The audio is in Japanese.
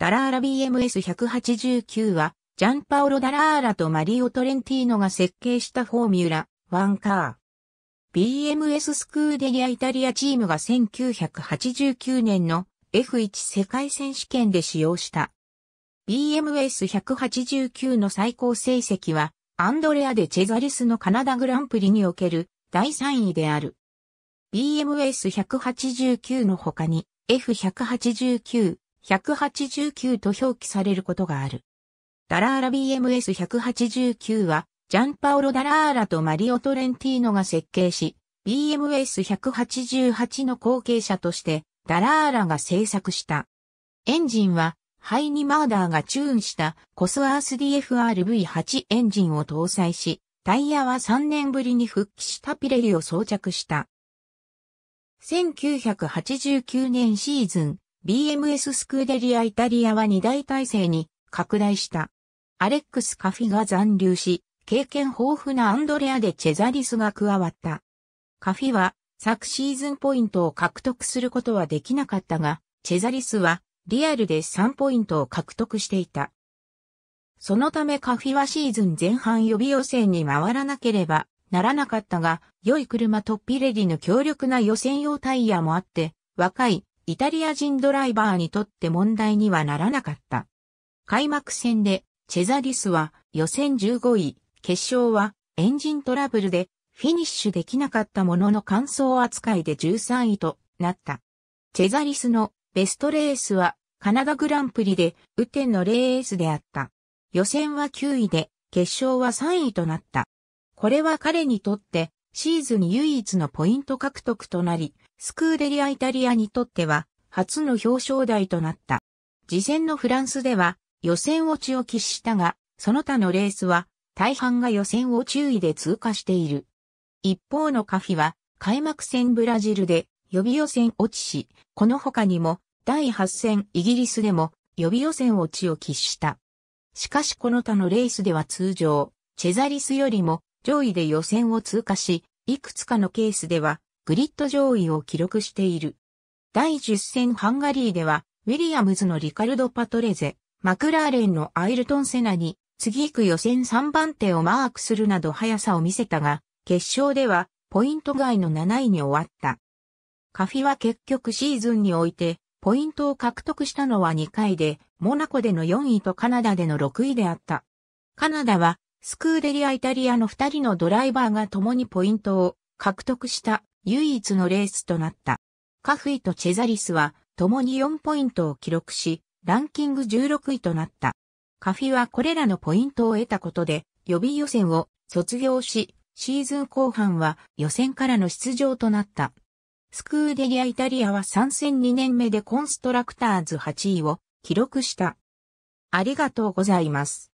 ダラーラ BMS189 は、ジャンパオロ・ダラーラとマリオ・トレンティーノが設計したフォーミュラ、ワンカー。BMS スクーデリアイタリアチームが1989年の F1 世界選手権で使用した。BMS189 の最高成績は、アンドレア・デ・チェザリスのカナダグランプリにおける第3位である。BMS189 の他に F189、189と表記されることがある。ダラーラ BMS189 は、ジャンパオロ・ダラーラとマリオ・トレンティーノが設計し、BMS188 の後継者として、ダラーラが製作した。エンジンは、ハイニマーダーがチューンしたコスワース DFRV8 エンジンを搭載し、タイヤは3年ぶりに復帰したピレリを装着した。1989年シーズン、BMS スクーデリアイタリアは2大体制に拡大した。アレックス・カフィが残留し、経験豊富なアンドレア・でチェザリスが加わった。カフィは昨シーズンポイントを獲得することはできなかったが、チェザリスはリアルで3ポイントを獲得していた。そのためカフィはシーズン前半予備予選に回らなければならなかったが、良い車とピレリの強力な予選用タイヤもあって、若いイタリア人ドライバーにとって問題にはならなかった。開幕戦でチェザリスは予選15位、決勝はエンジントラブルでフィニッシュできなかったものの感想扱いで13位となった。チェザリスのベストレースはカナダグランプリで雨天のレースであった。予選は9位で決勝は3位となった。これは彼にとってシーズン唯一のポイント獲得となり、スクーデリア・イタリアにとっては初の表彰台となった。次戦のフランスでは予選落ちを喫したが、その他のレースは大半が予選を注意で通過している。一方のカフィは開幕戦ブラジルで予備予選落ちし、この他にも第8戦イギリスでも予備予選落ちを喫した。しかしこの他のレースでは通常、チェザリスよりも上位で予選を通過し、いくつかのケースではグリッド上位を記録している。第10戦ハンガリーでは、ウィリアムズのリカルド・パトレゼ、マクラーレンのアイルトン・セナに、次行く予選3番手をマークするなど速さを見せたが、決勝では、ポイント外の7位に終わった。カフィは結局シーズンにおいて、ポイントを獲得したのは2回で、モナコでの4位とカナダでの6位であった。カナダは、スクーデリア・イタリアの2人のドライバーが共にポイントを獲得した唯一のレースとなった。カフィとチェザリスは共に4ポイントを記録し、ランキング16位となった。カフィはこれらのポイントを得たことで予備予選を卒業し、シーズン後半は予選からの出場となった。スクーデリアイタリアは参戦2年目でコンストラクターズ8位を記録した。ありがとうございます。